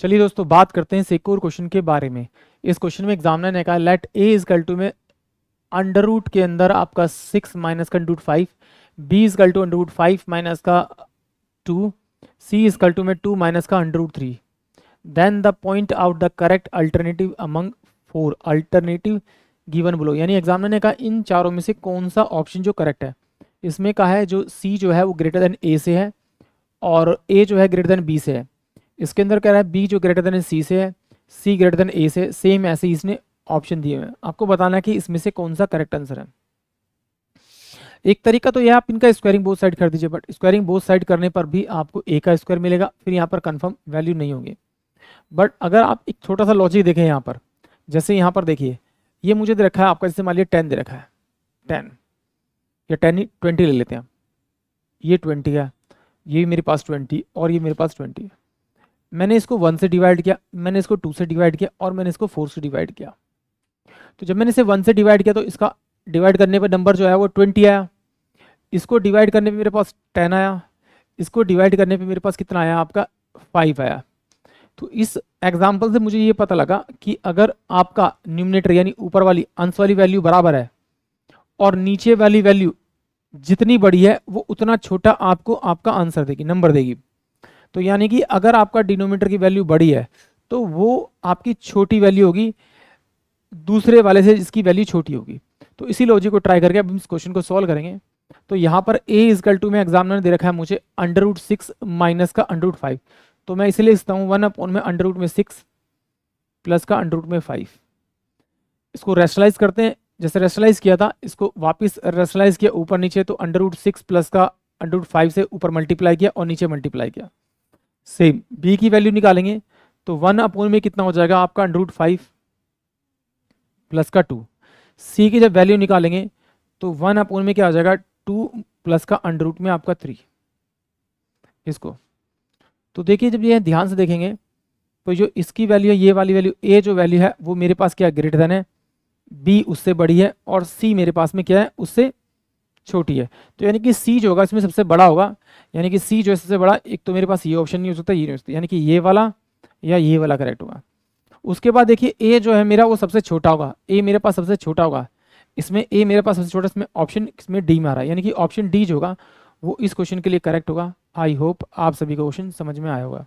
चलिए दोस्तों बात करते हैं सिक्योर क्वेश्चन के बारे में इस क्वेश्चन में एग्जामिनर ने कहा let a is equal to में अंडर रूट के अंदर आपका सिक्स माइनस का under root five b is equal to root five minus का two c is equal to में टू माइनस का under root three then the point out the correct alternative among four alternative given below यानी examiner ने कहा इन चारों में से कौन सा ऑप्शन जो करेक्ट है इसमें कहा है जो सी जो है वो ग्रेटर देन ए से है और ए जो है ग्रेटर देन बी से है इसके अंदर कह रहा है बी जो ग्रेटर देन सी से है सी ग्रेटर देन ए से सेम ऐसे ही इसने ऑप्शन दिए हुए हैं आपको बताना है कि इसमें से कौन सा करेक्ट आंसर है एक तरीका तो यह आप इनका स्क्वायरिंग बोथ साइड कर दीजिए बट स्क्वायरिंग बोथ साइड करने पर भी आपको ए का स्क्वायर मिलेगा फिर यहाँ पर कन्फर्म वैल्यू नहीं होंगे बट अगर आप एक छोटा सा लॉजिक देखें यहाँ पर जैसे यहाँ पर देखिए ये मुझे दे रखा है आपका जैसे मान लीजिए टेन दे रखा है टेन या टेन ट्वेंटी ले लेते हैं ये ट्वेंटी है ये मेरे पास ट्वेंटी और ये मेरे पास ट्वेंटी है मैंने इसको वन से डिवाइड किया मैंने इसको टू से डिवाइड किया और मैंने इसको फोर से डिवाइड किया तो जब मैंने इसे वन से डिवाइड किया तो इसका डिवाइड करने पर नंबर जो है वो ट्वेंटी आया इसको डिवाइड करने पर मेरे पास टेन आया इसको डिवाइड करने पर मेरे पास कितना आया आपका फाइव आया तो इस एग्जाम्पल से मुझे ये पता लगा कि अगर आपका न्यूमिनेटर यानी ऊपर वाली अंश वाली वैल्यू बराबर है और नीचे वाली वैल्यू जितनी बड़ी है वो उतना छोटा आपको आपका आंसर देगी नंबर देगी तो यानी कि अगर आपका डिनोमीटर की वैल्यू बड़ी है तो वो आपकी छोटी वैल्यू होगी दूसरे वाले से इसकी वैल्यू छोटी होगी तो इसी लॉजिक को ट्राई करके अब हम इस क्वेश्चन को सॉल्व करेंगे तो यहाँ पर ए इजकल टू में एग्जाम दे रखा है मुझे अंडर रूट सिक्स माइनस का अंडर रूट फाइव तो मैं इसे लिखता हूँ वन अपन में अंडर रूट में सिक्स प्लस का अंडर रूट में फाइव इसको रेस्टलाइज करते हैं जैसे रेस्टलाइज किया था इसको वापस रेस्टलाइज किया ऊपर नीचे तो अंडर रूट सिक्स प्लस का अंडर रूट फाइव से ऊपर मल्टीप्लाई किया और नीचे मल्टीप्लाई किया सेम बी की वैल्यू निकालेंगे तो वन अपोन में कितना हो जाएगा आपका अंडरूट फाइव प्लस का टू सी की जब वैल्यू निकालेंगे तो वन अपोन में क्या हो जाएगा टू प्लस का अंडरूट में आपका थ्री इसको तो देखिए जब ये ध्यान से देखेंगे तो जो इसकी वैल्यू है ये वाली वैल्यू ए जो वैल्यू है वो मेरे पास क्या ग्रेटर देन है बी उससे बड़ी है और सी मेरे पास में क्या है उससे छोटी है तो यानी कि सी जो होगा इसमें सबसे बड़ा होगा यानी कि सी जो है सबसे बड़ा एक तो मेरे पास ये ऑप्शन नहीं हो सकता ये नहीं हो सकता यानी कि ये वाला या ये वाला करेक्ट होगा उसके बाद देखिए ए जो है मेरा वो सबसे छोटा होगा ए मेरे पास सबसे छोटा होगा इसमें ए मेरे पास सबसे छोटा इसमें ऑप्शन इसमें डी में आ रहा है यानी कि ऑप्शन डी जो होगा वो इस क्वेश्चन के लिए करेक्ट होगा आई होप आप सभी का क्वेश्चन समझ में आया होगा